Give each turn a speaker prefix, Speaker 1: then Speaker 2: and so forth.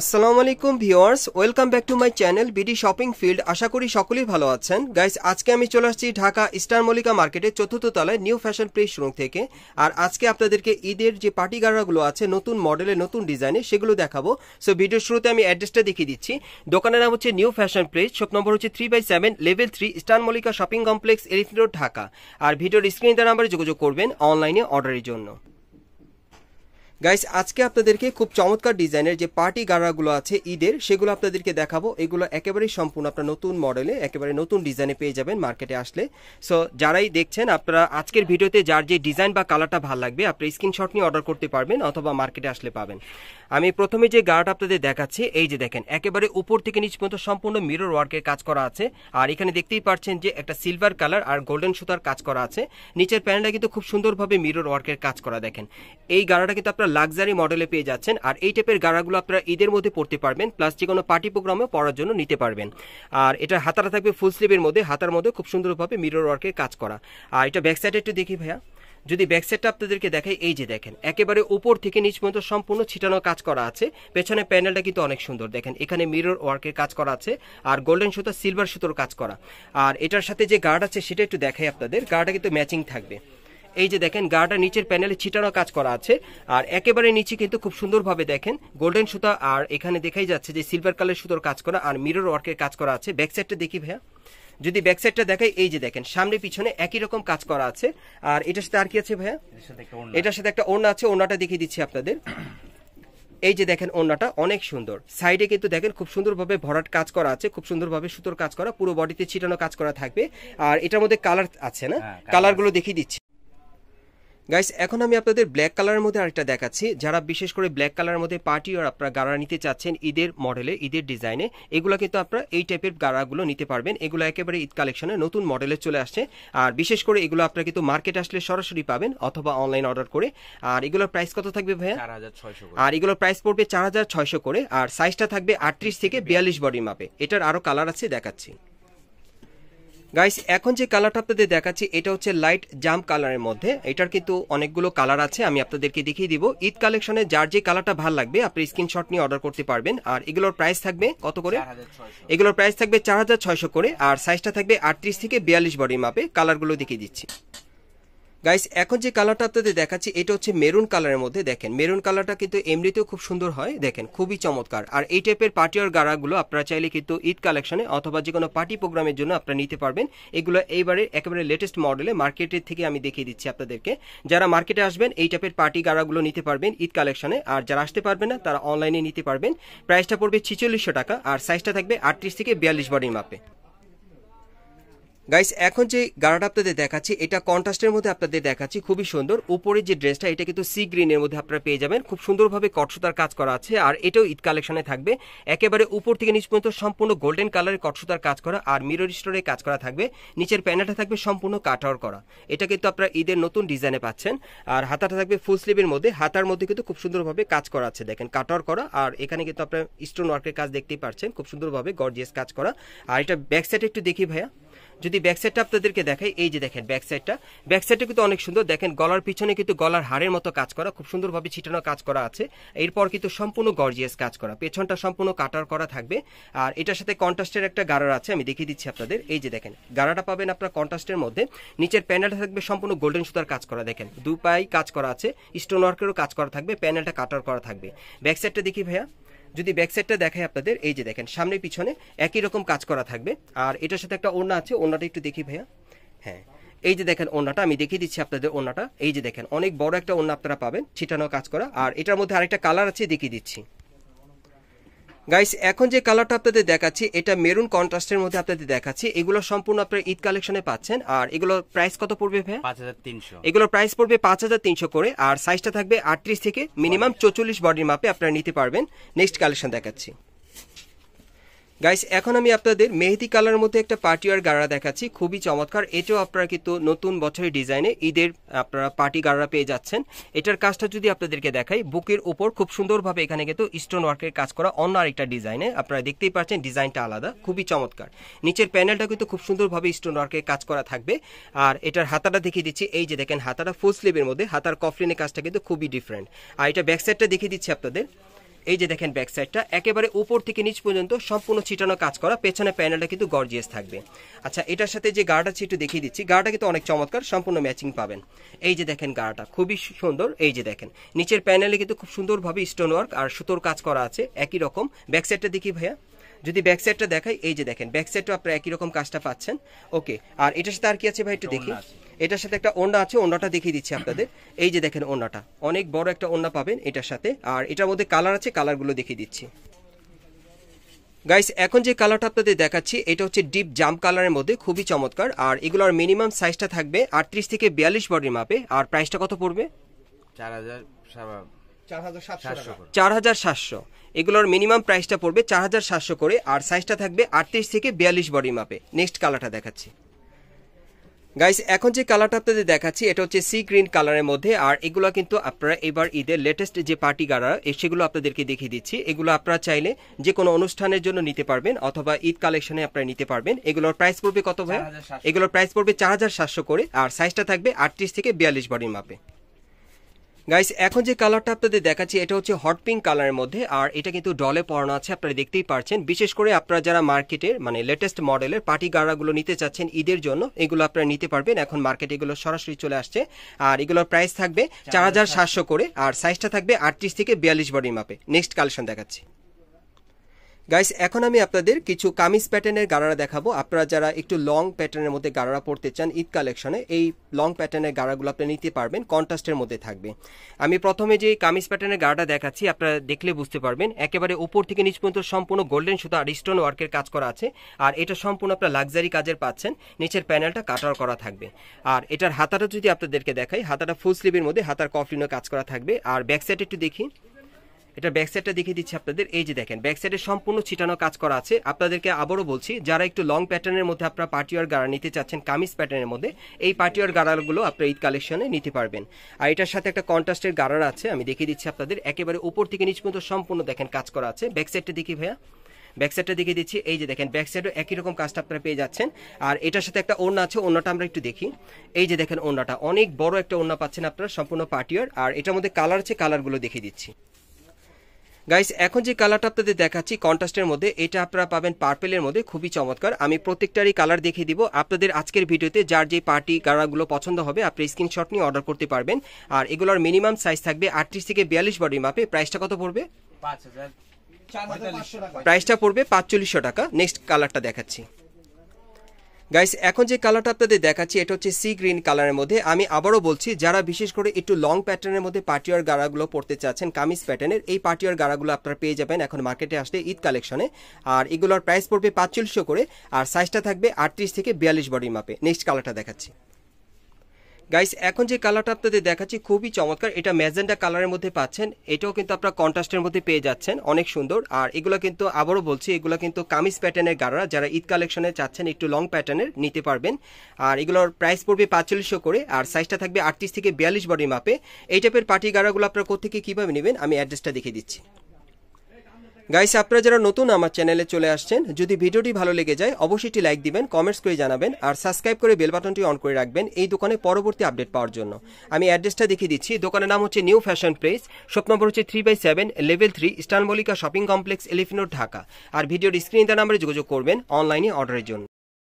Speaker 1: আসসালামু আলাইকুম viewers welcome back to my channel BD shopping field আশা করি সকলেই ভালো আছেন গাইস আজকে আমি চলে আসছি ঢাকা ইস্টার মলিকা মার্কেটের চতুর্থ তলায় নিউ ফ্যাশন প্লেস রুম থেকে আর আজকে আপনাদেরকে ঈদের যে পার্টি গাড়াগুলো আছে নতুন মডেলে নতুন ডিজাইনে সেগুলো দেখাবো সো ভিডিও শুরুতে আমি অ্যাড্রেসটা দেখিয়ে দিচ্ছি দোকানের নাম হচ্ছে new fashion place shop number হচ্ছে three by seven level three eastern Mallika shopping complex elephant road Dhaka আর ভিডিওর স্ক্রিন দ্বারা নাম্বারে যোগাযোগ করবেন অনলাইনে অর্ডারের জন্য গাইস আজকে আপনাদেরকে খুব চমৎকার ডিজাইনের যে পার্টি গাড়াগুলো আছে ঈদের সেগুলো আপনাদেরকে দেখাবো এগুলো একেবারেই সম্পূর্ণ আপনার নতুন মডেলে একেবারে নতুন ডিজাইনে পেয়ে যাবেন মার্কেটে আসলে সো যারাই দেখছেন আপনারা আজকের ভিডিওতে যার যে ডিজাইন বা কালারটা ভালো লাগবে আপনি স্ক্রিনশট নিয়ে অর্ডার করতে পারবেন অথবা মার্কেটে আসলে পাবেন আমি প্রথমে যে গাড়াটা আপনাদের দেখাচ্ছি এই যে দেখেন একেবারে উপর থেকে নিচ পর্যন্ত সম্পূর্ণ মিরর ওয়ার্কের কাজ করা আছে আর এখানে দেখতেই পাচ্ছেন যে একটা সিলভার কালার আর গোল্ডেন সুতার কাজ করা আছে নিচের প্যানেলটা কিন্তু খুব সুন্দরভাবে মিরর ওয়ার্কের কাজ করা দেখেন এই গাড়াটা কিন্তু আপনার লাক্সারি মডেলে পেয়ে যাচ্ছেন আর এই টাইপের গাড়াগুলো আপনারা ঈদের মধ্যে পড়তে পারবেন প্লাস যে কোনো পার্টি প্রোগ্রামে পড়ার জন্য নিতে পারবেন আর এটা হাতারা থাকবে ফুল স্লিভের মধ্যে হাতার মধ্যে খুব সুন্দরভাবে মিরর ওয়ার্কের কাজ করা আর এটা ব্যাক একটু দেখি ভাইয়া যদি ব্যাক আপনাদেরকে দেখাই এই যে দেখেন একেবারে উপর থেকে নিচ পর্যন্ত সম্পূর্ণ ছিটানো কাজ করা আছে পেছনে প্যানেলটা কিন্তু অনেক সুন্দর দেখেন এখানে মিরর ওয়ার্কের কাজ করা আছে আর গোল্ডেন সুতো সিলভার সুতোর কাজ করা আর এটার সাথে যে গার্ড আছে সেটা একটু দেখাই আপনাদের গার্ডটা কিন্তু ম্যাচিং থাকবে এই যে দেখেন গাটা নিচের প্যানেলে ছিটানো কাজ করা আছে আর একেবারে নিচে কিন্তু খুব সুন্দরভাবে দেখেন গোল্ডেন সুতা আর এখানে দেখাই যাচ্ছে যে সিলভার কালার সুতোর কাজ করা আর মিরর ওয়ার্কের কাজ করা আছে ব্যাকসাইডটা দেখি ভাইয়া যদি ব্যাকসাইডটা দেখাই এই যে দেখেন সামনে পিছনে একই রকম কাজ করা আছে আর এটার সাথে আর কি আছে ভাইয়া এটার সাথে একটা ওড়না আছে ওড়নাটা দেখিয়ে দিচ্ছি আপনাদের এই যে দেখেন ওড়নাটা অনেক সুন্দর সাইডে কিন্তু দেখেন খুব সুন্দরভাবে ভরাট কাজ করা আছে খুব সুন্দরভাবে সুতোর কাজ করা পুরো বডিতে ছিটানো কাজ করা থাকবে আর এটার মধ্যে কালার আছে না কালারগুলো হ্যাঁ, দেখিয়ে দিচ্ছি গাইস এখন আমি আপনাদের ব্ল্যাক কালারের মধ্যে আরেকটা দেখাচ্ছি যারা বিশেষ করে ব্ল্যাক কালারের মধ্যে পার্টি আর আপনারা গাড়া নিতে চাচ্ছেন ঈদের মডেলে ঈদের ডিজাইনে এগুলো কিন্তু আপনারা এই টাইপের গাড়াগুলো নিতে পারবেন এগুলো একেবারে ঈদ কালেকশনে নতুন মডেলে চলে আসছে আর বিশেষ করে এগুলো আপনারা কিন্তু মার্কেট আসলে সরাসরি পাবেন অথবা অনলাইন অর্ডার করে আর এগুলোর প্রাইস কত থাকবে ভাইয়া আর এগুলোর প্রাইস পড়বে চার হাজার ছয়শো করে আর সাইজটা থাকবে আটত্রিশ থেকে বিয়াল্লিশ বডির মাপে এটার আরও কালার আছে দেখাচ্ছি গাইস এখন যে কালারটা আপনাদের দেখাচ্ছি এটা হচ্ছে লাইট জাম কালারের মধ্যে এটার কিন্তু অনেকগুলো কালার আছে আমি আপনাদেরকে দেখিয়ে দিব ঈদ কালেকশনে যার যে কালারটা ভাল লাগবে আপনি স্ক্রিনশট নিয়ে অর্ডার করতে পারবেন আর এগুলোর প্রাইস থাকবে কত করে এগুলোর প্রাইস থাকবে চার হাজার ছয়শো করে আর সাইজটা থাকবে আটত্রিশ থেকে বিয়াল্লিশ বডি মাপে কালারগুলো দেখিয়ে দিচ্ছি গাইস এখন যে কালারটা আপনাদের দেখাচ্ছি এটা হচ্ছে মেরুন কালারের মধ্যে দেখেন মেরুন কালারটা কিন্তু এমনিতেও খুব সুন্দর হয় দেখেন খুবই চমৎকার আর এই টাইপের পার্টিওর গাড়াগুলো আপনারা চাইলে কিন্তু ঈদ কালেকশনে অথবা যে কোনো পার্টি প্রোগ্রামের জন্য আপনারা নিতে পারবেন এগুলো এইবারের একেবারে লেটেস্ট মডেলে মার্কেটের থেকে আমি দেখিয়ে দিচ্ছি আপনাদেরকে যারা মার্কেটে আসবেন এই টাইপের পার্টি গাড়াগুলো নিতে পারবেন ঈদ কালেকশনে আর যারা আসতে পারবেন না তারা অনলাইনে নিতে পারবেন প্রাইসটা পড়বে ছিচল্লিশশো টাকা আর সাইজটা থাকবে আটত্রিশ থেকে বিয়াল্লিশ বডির মাপে গাইস এখন যে গানাটা আপনাদের দেখাচ্ছি এটা কন্ট্রাস্টের মধ্যে আপনাদের দেখাচ্ছি খুবই সুন্দর উপরে যে ড্রেসটা এটা কিন্তু সি গ্রিনের মধ্যে আপনারা পেয়ে যাবেন খুব সুন্দরভাবে কটসুতার কাজ করা আছে আর এটাও ঈদ কালেকশনে থাকবে একেবারে উপর থেকে নিচ পর্যন্ত সম্পূর্ণ গোল্ডেন কালারের কটসুতার কাজ করা আর মিরর স্টোরে কাজ করা থাকবে নিচের প্যানেলটা থাকবে সম্পূর্ণ কাটার করা এটা কিন্তু আপনারা ঈদের নতুন ডিজাইনে পাচ্ছেন আর হাতাটা থাকবে ফুল স্লিভের মধ্যে হাতার মধ্যে কিন্তু খুব সুন্দরভাবে কাজ করা আছে দেখেন কাটার করা আর এখানে কিন্তু আপনারা স্টোন ওয়ার্কের কাজ দেখতেই পারছেন খুব সুন্দরভাবে গর্জিয়াস কাজ করা আর এটা ব্যাক সাইডে একটু দেখি ভাইয়া যদি ব্যাকসাইডটা আপনাদেরকে দেখাই এই যে দেখেন ব্যাকসাইডটা ব্যাকসাইডটা কিন্তু অনেক সুন্দর দেখেন গলার পিছনে কিন্তু গলার হাড়ের মতো কাজ করা খুব সুন্দরভাবে ছিটানো কাজ করা আছে এরপর কিন্তু সম্পূর্ণ গর্জিয়াস কাজ করা পেছনটা সম্পূর্ণ কাটার করা থাকবে আর এটার সাথে কন্টাস্টের একটা গাড়ার আছে আমি দেখিয়ে দিচ্ছি আপনাদের এই যে দেখেন গাড়াটা পাবেন আপনার কন্টাস্টের মধ্যে নিচের প্যানেলটা থাকবে সম্পূর্ণ গোল্ডেন সুতার কাজ করা দেখেন দু পাই কাজ করা আছে স্টোন ওয়ার্কেরও কাজ করা থাকবে প্যানেলটা কাটার করা থাকবে ব্যাকসাইডটা দেখি ভাইয়া যদি ব্যাক সাইডটা দেখাই আপনাদের এই যে দেখেন সামনে পিছনে একই রকম কাজ করা থাকবে আর এটার সাথে একটা ওড়না আছে ওড়নাটা একটু দেখি ভাইয়া হ্যাঁ এই যে দেখেন ওড়নাটা আমি দেখিয়ে দিচ্ছি আপনাদের ওড়নাটা এই যে দেখেন অনেক বড় একটা ওড়না আপনারা পাবেন ছিটানো কাজ করা আর এটার মধ্যে আরেকটা কালার আছে দেখিয়ে দিচ্ছি গাইস এখন যে কালারটা আপনাদের দেখাচ্ছি এটা মেরুন কন্ট্রাস্টের মধ্যে আপনাদের দেখাচ্ছি এগুলো সম্পূর্ণ আপনারা ঈদ কালেকশনে পাচ্ছেন আর এগুলো প্রাইস কত পড়বে ভাই পাঁচ হাজার তিনশো এগুলো প্রাইস পড়বে পাঁচ হাজার তিনশো করে আর সাইজটা থাকবে আটত্রিশ থেকে মিনিমাম চৌচল্লিশ বডির মাপে আপনারা নিতে পারবেন নেক্সট কালেকশন দেখাচ্ছি গাইস এখন আমি আপনাদের মেহেদি কালার মধ্যে একটা পার্টিওয়ার গাড়া দেখাচ্ছি খুবই চমৎকার এটাও আপনারা কিন্তু নতুন বছরের ডিজাইনে ঈদের আপনারা পার্টি গাড়া পেয়ে যাচ্ছেন এটার কাজটা যদি আপনাদেরকে দেখাই বুকের উপর খুব সুন্দরভাবে এখানে কিন্তু স্টোন ওয়ার্কের কাজ করা অন্য আরেকটা ডিজাইনে আপনারা দেখতেই পাচ্ছেন ডিজাইনটা আলাদা খুবই চমৎকার নিচের প্যানেলটা কিন্তু খুব সুন্দরভাবে স্টোন ওয়ার্কের কাজ করা থাকবে আর এটার হাতাটা দেখিয়ে দিচ্ছি এই যে দেখেন হাতাটা ফুল স্লিভের মধ্যে হাতার কফলিনের কাজটা কিন্তু খুবই ডিফারেন্ট আর এটা ব্যাকসাইডটা দেখিয়ে দিচ্ছি আপনাদের এই যে দেখেন ব্যাক সাইডটা একেবারে উপর থেকে নিচ পর্যন্ত সম্পূর্ণ ছিটানো কাজ করা পেছনে প্যানেলটা কিন্তু গর্জিয়াস থাকবে আচ্ছা এটার সাথে যে গাটা আছে একটু দেখিয়ে দিচ্ছি গাটা কিন্তু অনেক চমৎকার সম্পূর্ণ ম্যাচিং পাবেন এই যে দেখেন গাটা খুবই সুন্দর এই যে দেখেন নিচের প্যানেলে কিন্তু খুব সুন্দরভাবে স্টোন ওয়ার্ক আর সুতোর কাজ করা আছে একই রকম ব্যাক সাইডটা দেখি ভাইয়া যদি ব্যাক সাইডটা দেখাই এই যে দেখেন ব্যাক সাইডটা আপনারা একই রকম কাজটা পাচ্ছেন ওকে আর এটার সাথে আর কি আছে ভাই একটু দেখি এটার সাথে একটা ওন্ডা আছে ওন্ডাটা দেখিয়ে দিচ্ছি আপনাদের এই যে দেখেন ওন্ডাটা অনেক বড় একটা ওন্ডা পাবেন এটার সাথে আর এটার মধ্যে কালার আছে কালারগুলো দেখিয়ে দিচ্ছি গাইস এখন যে কালারটা আপনাদের দেখাচ্ছি এটা হচ্ছে ডিপ জাম্প কালারের মধ্যে খুবই চমৎকার আর এগুলোর মিনিমাম সাইজটা থাকবে আটত্রিশ থেকে বিয়াল্লিশ বডির মাপে আর প্রাইসটা কত পড়বে চার হাজার চার হাজার সাতশো এগুলোর মিনিমাম প্রাইসটা পড়বে চার হাজার সাতশো করে আর সাইজটা থাকবে আটত্রিশ থেকে বিয়াল্লিশ বডির মাপে নেক্সট কালারটা দেখাচ্ছি গাইস এখন যে কালারটা আপনাদের দেখাচ্ছি এটা হচ্ছে সি গ্রিন কালারের মধ্যে আর এগুলো কিন্তু আপনারা এবার ঈদের লেটেস্ট যে পার্টি গাড়া সেগুলো আপনাদেরকে দেখিয়ে দিচ্ছি এগুলো আপনারা চাইলে যে কোনো অনুষ্ঠানের জন্য নিতে পারবেন অথবা ঈদ কালেকশনে আপনারা নিতে পারবেন এগুলোর প্রাইস পড়বে কত ভাই এগুলোর প্রাইস পড়বে চার হাজার সাতশো করে আর সাইজটা থাকবে আটত্রিশ থেকে বিয়াল্লিশ বডির মাপে গাইস এখন যে কালারটা আপনাদের দেখাচ্ছি এটা হচ্ছে হট পিঙ্ক কালারের মধ্যে আর এটা কিন্তু ডলে পরানো আছে আপনারা দেখতেই পারছেন বিশেষ করে আপনারা যারা মার্কেটের মানে লেটেস্ট মডেলের পার্টি গাড়াগুলো নিতে চাচ্ছেন ঈদের জন্য এগুলো আপনারা নিতে পারবেন এখন মার্কেটে এগুলো সরাসরি চলে আসছে আর এগুলোর প্রাইস থাকবে চার হাজার সাতশো করে আর সাইজটা থাকবে আটত্রিশ থেকে বিয়াল্লিশ বডির মাপে নেক্সট কালেকশন দেখাচ্ছি গাইস এখন আমি আপনাদের কিছু কামিজ প্যাটার্নের গাড়া দেখাবো আপনারা যারা একটু লং প্যাটার্নের মধ্যে গাড়া পড়তে চান ঈদ কালেকশনে এই লং প্যাটার্নের গাড়াগুলো আপনি নিতে পারবেন কন্ট্রাস্টের মধ্যে থাকবে আমি প্রথমে যে কামিজ প্যাটার্নের গাড়াটা দেখাচ্ছি আপনারা দেখলে বুঝতে পারবেন একেবারে ওপর থেকে নিচ পর্যন্ত সম্পূর্ণ গোল্ডেন সুতা আর স্টোন ওয়ার্কের কাজ করা আছে আর এটা সম্পূর্ণ আপনার লাক্সারি কাজের পাচ্ছেন নিচের প্যানেলটা কাটার করা থাকবে আর এটার হাতাটা যদি আপনাদেরকে দেখাই হাতাটা ফুল স্লিভের মধ্যে হাতার কফলিনও কাজ করা থাকবে আর ব্যাক একটু দেখি এটা ব্যাক সাইডটা দেখিয়ে দিচ্ছি আপনাদের এই যে দেখেন ব্যাক সাইডে সম্পূর্ণ ছিটানো কাজ করা আছে আপনাদেরকে আবারও বলছি যারা একটু লং প্যাটার্নের মধ্যে আপনারা পার্টিওয়ার গাড়া নিতে চাচ্ছেন কামিজ প্যাটার্নের মধ্যে এই পার্টিওয়ার গাড়াগুলো আপনার ঈদ কালেকশনে নিতে পারবেন আর এটার সাথে একটা কন্ট্রাস্টের গাড়ার আছে আমি দেখিয়ে দিচ্ছি আপনাদের একেবারে উপর থেকে নিচ পর্যন্ত সম্পূর্ণ দেখেন কাজ করা আছে ব্যাক সাইডটা দেখি ভাইয়া ব্যাকসাইডটা দেখিয়ে দিচ্ছি এই যে দেখেন ব্যাকসাইডও একই রকম কাজটা আপনারা পেয়ে যাচ্ছেন আর এটার সাথে একটা ওড়না আছে ওড়নাটা আমরা একটু দেখি এই যে দেখেন ওড়নাটা অনেক বড় একটা ওড়না পাচ্ছেন আপনারা সম্পূর্ণ পার্টিয়ার আর এটার মধ্যে কালার আছে কালারগুলো দেখিয়ে দিচ্ছি গাইস এখন যে কালারটা আপনাদের দেখাচ্ছি কন্ট্রাস্টের মধ্যে এটা আপনারা পাবেন পার্পেলের মধ্যে খুবই চমৎকার আমি প্রত্যেকটারই কালার দেখিয়ে দিব আপনাদের আজকের ভিডিওতে যার যে পার্টি কালারগুলো পছন্দ হবে আপনি স্ক্রিনশট নিয়ে অর্ডার করতে পারবেন আর এগুলোর মিনিমাম সাইজ থাকবে আটত্রিশ থেকে বিয়াল্লিশ বডির মাপে প্রাইসটা কত পড়বে প্রাইসটা পড়বে পাঁচচল্লিশশো টাকা নেক্সট কালারটা দেখাচ্ছি গাইস এখন যে কালারটা আপনাদের দেখাচ্ছি এটা হচ্ছে সি গ্রিন কালারের মধ্যে আমি আবারও বলছি যারা বিশেষ করে একটু লং প্যাটার্নের মধ্যে পাটিওয়ার গাড়াগুলো পড়তে চাচ্ছেন কামিজ প্যাটার্নের এই পার্টিওয়ার গাড়াগুলো আপনারা পেয়ে যাবেন এখন মার্কেটে আসলে ঈদ কালেকশনে আর এগুলোর প্রাইস পড়বে পাঁচচল্লিশশো করে আর সাইজটা থাকবে আটত্রিশ থেকে বিয়াল্লিশ বডির মাপে নেক্সট কালারটা দেখাচ্ছি গাইস এখন যে কালারটা আপনাদের দেখাচ্ছি খুবই চমৎকার এটা ম্যাজেন্ডা কালারের মধ্যে পাচ্ছেন এটাও কিন্তু আপনারা কন্ট্রাস্টের মধ্যে পেয়ে যাচ্ছেন অনেক সুন্দর আর এগুলো কিন্তু আবারও বলছি এগুলো কিন্তু কামিজ প্যাটার্নের গাড়া যারা ঈদ কালেকশনে চাচ্ছেন একটু লং প্যাটার্নের নিতে পারবেন আর এগুলোর প্রাইস পড়বে পাঁচচল্লিশশো করে আর সাইজটা থাকবে আটত্রিশ থেকে বিয়াল্লিশ বডি মাপে এই টাইপের পার্টি গাড়াগুলো আপনারা কোথেকে কীভাবে নেবেন আমি অ্যাড্রেসটা দেখিয়ে দিচ্ছি গাইস আপনারা যারা নতুন আমার চ্যানেলে চলে আসছেন যদি ভিডিওটি ভালো লেগে যায় অবশ্যই লাইক দিবেন কমেন্টস করে জানাবেন আর সাবস্ক্রাইব করে বেল বাটনটি অন করে রাখবেন এই দোকানে পরবর্তী আপডেট পাওয়ার জন্য আমি অ্যাড্রেসটা দেখিয়ে দিচ্ছি দোকানের নাম হচ্ছে new fashion place shop number হচ্ছে three by seven level three eastern shopping complex এলিফিনোর ঢাকা আর ভিডিওর স্ক্রিন দেওয়া নাম্বারে যোগাযোগ করবেন অনলাইনে অর্ডারের জন্য